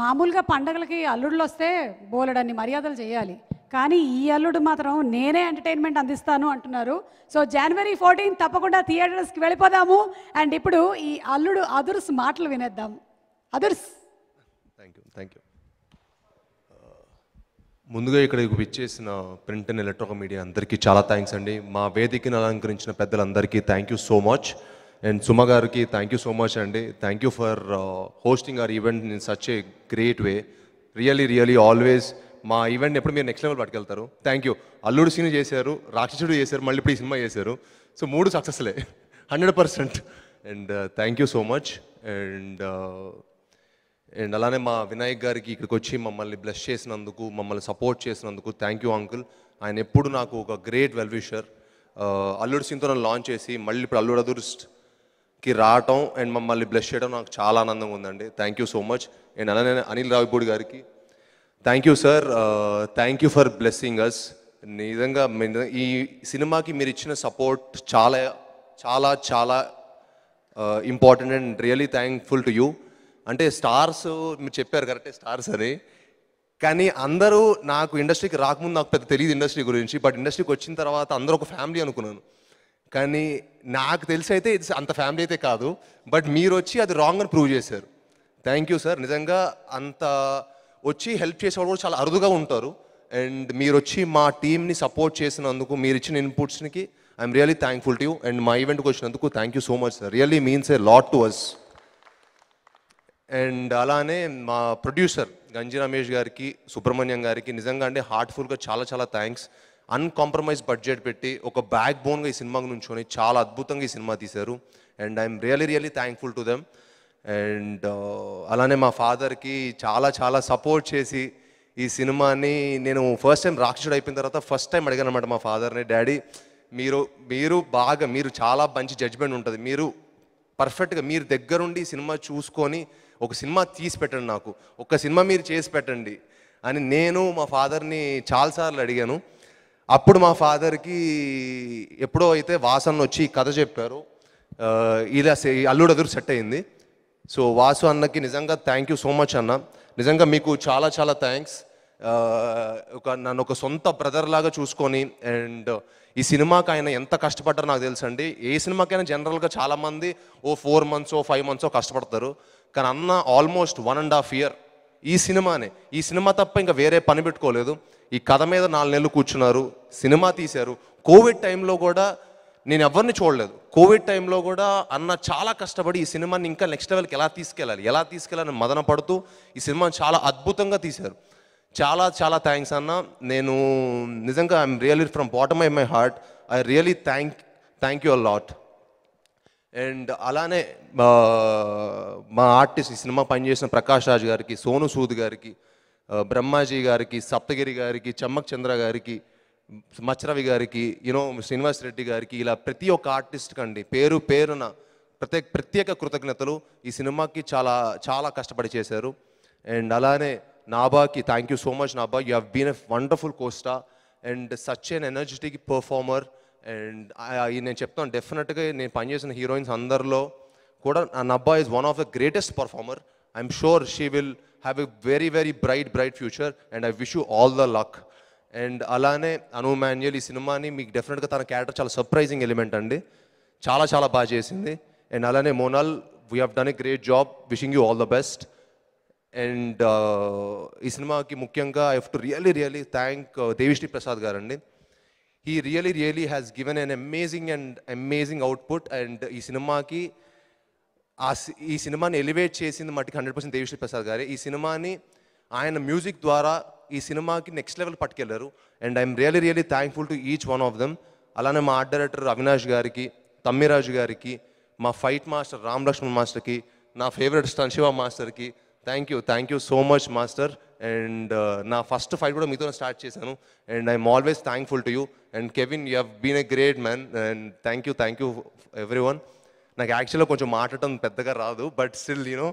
మామూలుగా పండగలకి అల్లుడులు వస్తే బోలెడన్ని మర్యాదలు చేయాలి కానీ ఈ అల్లుడు మాత్రం నేనే ఎంటర్టైన్మెంట్ అందిస్తాను అంటున్నారు సో జనవరి ఫోర్టీన్ తప్పకుండా థియేటర్స్కి వెళ్ళిపోదాము అండ్ ఇప్పుడు ఈ అల్లుడు అదుర్స్ మాటలు వినేద్దాం అదుర్స్ థ్యాంక్ యూ థ్యాంక్ యూ ముందుగా ఇక్కడ విచ్చేసిన ప్రింట్ అండ్ ఎలక్ట్రానిక్ మీడియా అందరికీ చాలా థ్యాంక్స్ అండి మా వేదికను అలంకరించిన పెద్దలందరికీ thank you so much and Suma గారికి థ్యాంక్ యూ సో మచ్ అండి thank you for hosting our event in such a great way really really always మా ఈవెంట్ ఎప్పుడు మీరు నెక్స్ట్ లెవెల్ పట్టుకెళ్తారు థ్యాంక్ యూ అల్లుడు సినిమా చేశారు రాక్షసుడు చేశారు మళ్ళీ ఇప్పుడు ఈ సినిమా చేశారు సో మూడు సక్సెస్లే hundred percent and thank you so much and and అలానే మా వినాయక్ గారికి ఇక్కడికి వచ్చి మమ్మల్ని బ్లెస్ చేసినందుకు మమ్మల్ని సపోర్ట్ చేసినందుకు థ్యాంక్ యూ అంకుల్ ఆయన ఎప్పుడు నాకు ఒక గ్రేట్ వెల్విషర్ uh, అల్లుడు సింతో లాంచ్ చేసి మళ్ళీ ఇప్పుడు అల్లుడు అదుర్స్ట్ కి రావటం అండ్ మమ్మల్ని బ్లెస్ చేయడం నాకు చాలా ఆనందంగా ఉందండి thank you so much and అలానే అనిల్ రావిపూడి గారికి thank you sir thank you for blessing us నిజంగా ఈ సినిమాకి మీరు ఇచ్చిన సపోర్ట్ చాలా చాలా చాలా important and really thankful to you అంటే స్టార్స్ మీరు చెప్పారు కరెక్టే స్టార్స్ అని కానీ అందరూ నాకు ఇండస్ట్రీకి రాకముందు నాకు పెద్ద తెలియదు ఇండస్ట్రీ గురించి బట్ ఇండస్ట్రీకి వచ్చిన తర్వాత అందరూ ఒక ఫ్యామిలీ అనుకున్నాను కానీ నాకు తెలిసి అయితే ఇది అంత ఫ్యామిలీ అయితే కాదు బట్ మీరు వచ్చి అది రాంగ్ అని ప్రూవ్ చేశారు థ్యాంక్ యూ సార్ నిజంగా అంత వచ్చి హెల్ప్ చేసేవాళ్ళు కూడా చాలా అరుదుగా ఉంటారు అండ్ మీరు వచ్చి మా టీమ్ని సపోర్ట్ చేసినందుకు మీరు ఇచ్చిన ఇన్పుట్స్కి I'm really thankful to you and మా ఈవెంట్కి వచ్చినందుకు thank you so much sir really means a lot to us and అలానే మా ప్రొడ్యూసర్ గంజి రమేష్ గారికి సుబ్రహ్మణ్యం గారికి నిజంగా అంటే హార్ట్ఫుల్గా చాలా చాలా థ్యాంక్స్ అన్కాంప్రమైజ్ బడ్జెట్ పెట్టి ఒక బ్యాక్ బోన్గా ఈ సినిమాకి నుంచి చాలా అద్భుతంగా ఈ సినిమా తీశారు and I'm really really thankful to them and అలానే మా ఫాదర్కి చాలా చాలా సపోర్ట్ చేసి ఈ సినిమాని నేను ఫస్ట్ టైం రాక్షసుడు అయిపోయిన తర్వాత ఫస్ట్ టైం అడిగాను అనమాట మా ఫాదర్ని డాడీ మీరు మీరు బాగా మీరు చాలా మంచి జడ్జ్మెంట్ ఉంటుంది మీరు పర్ఫెక్ట్గా మీరు దగ్గరుండి సినిమా చూసుకొని ఒక సినిమా తీసి పెట్టండి నాకు ఒక సినిమా మీరు చేసి పెట్టండి అని నేను మా ఫాదర్ని చాలాసార్లు అడిగాను అప్పుడు మా ఫాదర్కి ఎప్పుడో అయితే వాసన్ వచ్చి కథ చెప్పారు ఇలా అల్లుడు ఎదురు సెట్ అయింది సో వాసు అన్నకి నిజంగా థ్యాంక్ యూ సో మచ్ అన్న నిజంగా మీకు చాలా చాలా థ్యాంక్స్ ఒక నన్ను ఒక సొంత బ్రదర్ లాగా చూసుకొని అండ్ ఈ సినిమాకి ఆయన ఎంత కష్టపడ్డారో నాకు అండి ఏ సినిమాకైనా జనరల్గా చాలామంది ఓ ఫోర్ మంత్స్ ఓ ఫైవ్ మంత్స్ కష్టపడతారు కానీ అన్న almost one and half year ఈ సినిమానే ఈ సినిమా తప్ప ఇంకా వేరే పని పెట్టుకోలేదు ఈ కథ మీద నాలుగు నెలలు కూర్చున్నారు సినిమా తీశారు కోవిడ్ టైంలో కూడా నేను ఎవరిని చూడలేదు కోవిడ్ టైంలో కూడా అన్న చాలా కష్టపడి ఈ సినిమాని ఇంకా నెక్స్ట్ లెవెల్కి ఎలా తీసుకెళ్ళాలి ఎలా తీసుకెళ్ళాలని మదన పడుతూ ఈ సినిమాని చాలా అద్భుతంగా తీశారు చాలా చాలా థ్యాంక్స్ అన్న నేను నిజంగా I'm really from bottom I my heart I really thank thank you a lot and అలానే మా ఆర్టిస్ట్ ఈ సినిమా పనిచేసిన ప్రకాష్ రాజ్ గారికి సోను సూద్ గారికి బ్రహ్మాజీ గారికి సప్తగిరి గారికి చమ్మక్ చంద్ర గారికి మచ్చరవి గారికి యూనో శ్రీనివాస్ రెడ్డి గారికి ఇలా ప్రతి ఒక్క ఆర్టిస్ట్కి అండి పేరు పేరున ప్రత్యేక ప్రత్యేక కృతజ్ఞతలు ఈ సినిమాకి చాలా చాలా కష్టపడి చేశారు అండ్ అలానే నాబాకి thank you so much Nabha you been a wonderful costar and such an energetic performer and నేను చెప్తాను డెఫినెట్గా నేను పనిచేసిన హీరోయిన్స్ అందరిలో కూడా Nabha is one of the greatest performer I'm sure she will have a very very bright bright future and I wish you all the luck and అలానే Anu Manuel ఈ సినిమాని మీకు డెఫినెట్గా తన క్యారెక్టర్ చాలా సర్ప్రైజింగ్ ఎలిమెంట్ అండి చాలా చాలా బాగా చేసింది అండ్ అలానే Monal we have done a great job wishing you all the best and ఈ సినిమాకి ముఖ్యంగా I have to really really thank Devi Sri Prasad గారు అండి he really really has given an amazing and amazing output and ఈ సినిమాకి ఆ ఈ సినిమాని ఎలివేట్ చేసింది మట్టుకు హండ్రెడ్ పర్సెంట్ దేవిశ్రీ ప్రసాద్ గారే ఈ సినిమాని ఆయన మ్యూజిక్ ద్వారా ఈ సినిమాకి నెక్స్ట్ లెవెల్ పట్టుకెళ్లారు and I'm really really thankful to each one of them అలానే మా ఆర్ట్ డైరెక్టర్ అవినాష్ గారికి తమ్మిరాజు గారికి మా ఫైట్ మాస్టర్ రామ్ లక్ష్మణ్ మాస్టర్కి నా ఫేవరెట్ స్టన్ శివ మాస్టర్కి thank you thank you so much master and uh, నా ఫస్ట్ ఫైట్ కూడా మీతో స్టార్ట్ చేశాను and I'm always thankful to you and Kevin you have been a great man and thank you thank you everyone నాకు యాక్చువల్గా కొంచెం మాట్లాడటం పెద్దగా రాదు but still you know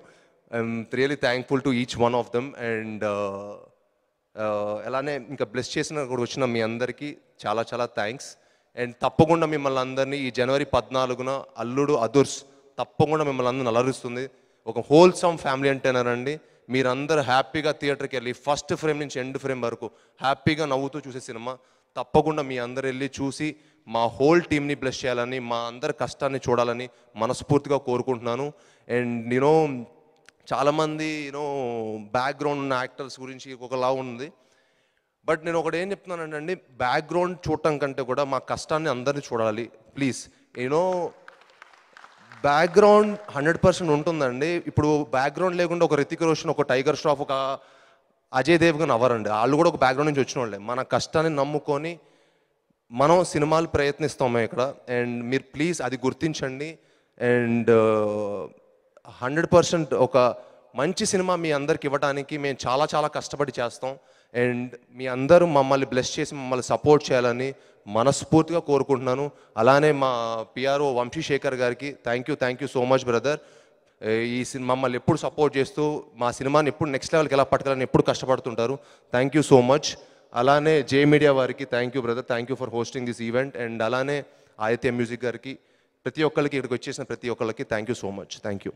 I'm really thankful to each one of them and uh, uh, అలానే ఇంకా bless చేసిన కూడా వచ్చిన మీ అందరికీ చాలా చాలా థ్యాంక్స్ అండ్ తప్పకుండా మిమ్మల్ని అందరినీ ఈ జనవరి పద్నాలుగున అల్లుడు అదుర్స్ తప్పకుండా మిమ్మల్ని అందరిని అలరుస్తుంది ఒక హోల్సమ్ ఫ్యామిలీ అంటేనారండి మీరందరూ హ్యాపీగా థియేటర్కి వెళ్ళి ఫస్ట్ ఫ్రేమ్ నుంచి ఎండ్ ఫ్రేమ్ వరకు హ్యాపీగా నవ్వుతూ చూసే సినిమా తప్పకుండా మీ అందరు వెళ్ళి చూసి మా హోల్ టీమ్ని బ్లెస్ చేయాలని మా అందరి కష్టాన్ని చూడాలని మనస్ఫూర్తిగా కోరుకుంటున్నాను అండ్ నేను చాలామంది యూనో బ్యాక్గ్రౌండ్ ఉన్న యాక్టర్స్ గురించి ఒకలా ఉంది బట్ నేను ఒకటి ఏం చెప్తున్నానంటే అండి బ్యాక్గ్రౌండ్ చూడటం కంటే కూడా మా కష్టాన్ని అందరినీ చూడాలి please you know background hundred percent ఉంటుందండి ఇప్పుడు బ్యాక్గ్రౌండ్ లేకుండా ఒక రితిక్ రోషన్ ఒక టైగర్ స్టాఫ్ ఒక అజయ్ దేవ్గన్ అవ్వరండి వాళ్ళు కూడా ఒక బ్యాక్గ్రౌండ్ నుంచి వచ్చిన వాళ్ళే మన కష్టాన్ని నమ్ముకొని మనం సినిమాలు ప్రయత్నిస్తాము ఇక్కడ అండ్ మీరు ప్లీజ్ అది గుర్తించండి అండ్ హండ్రెడ్ పర్సెంట్ ఒక మంచి సినిమా మీ అందరికి ఇవ్వడానికి మేము చాలా చాలా కష్టపడి చేస్తాం అండ్ మీ అందరూ మమ్మల్ని బ్లెస్ చేసి మమ్మల్ని సపోర్ట్ చేయాలని మనస్ఫూర్తిగా కోరుకుంటున్నాను అలానే మా పిఆర్ఓ వంశీశేఖర్ గారికి thank you thank you so much brother ఈ సినిమా మమ్మల్ని ఎప్పుడు సపోర్ట్ చేస్తూ మా సినిమాని ఎప్పుడు నెక్స్ట్ లెవెల్కి ఎలా పట్టుకెళ్ళని ఎప్పుడు కష్టపడుతుంటారు థ్యాంక్ యూ సో మచ్ అలానే జే మీడియా వారికి thank you brother thank you for hosting this event and అలానే ఆదిత్య మ్యూజిక్ గారికి ప్రతి ఒక్కరికి ఇక్కడికి వచ్చేసిన ప్రతి ఒక్కరికి thank you so much thank you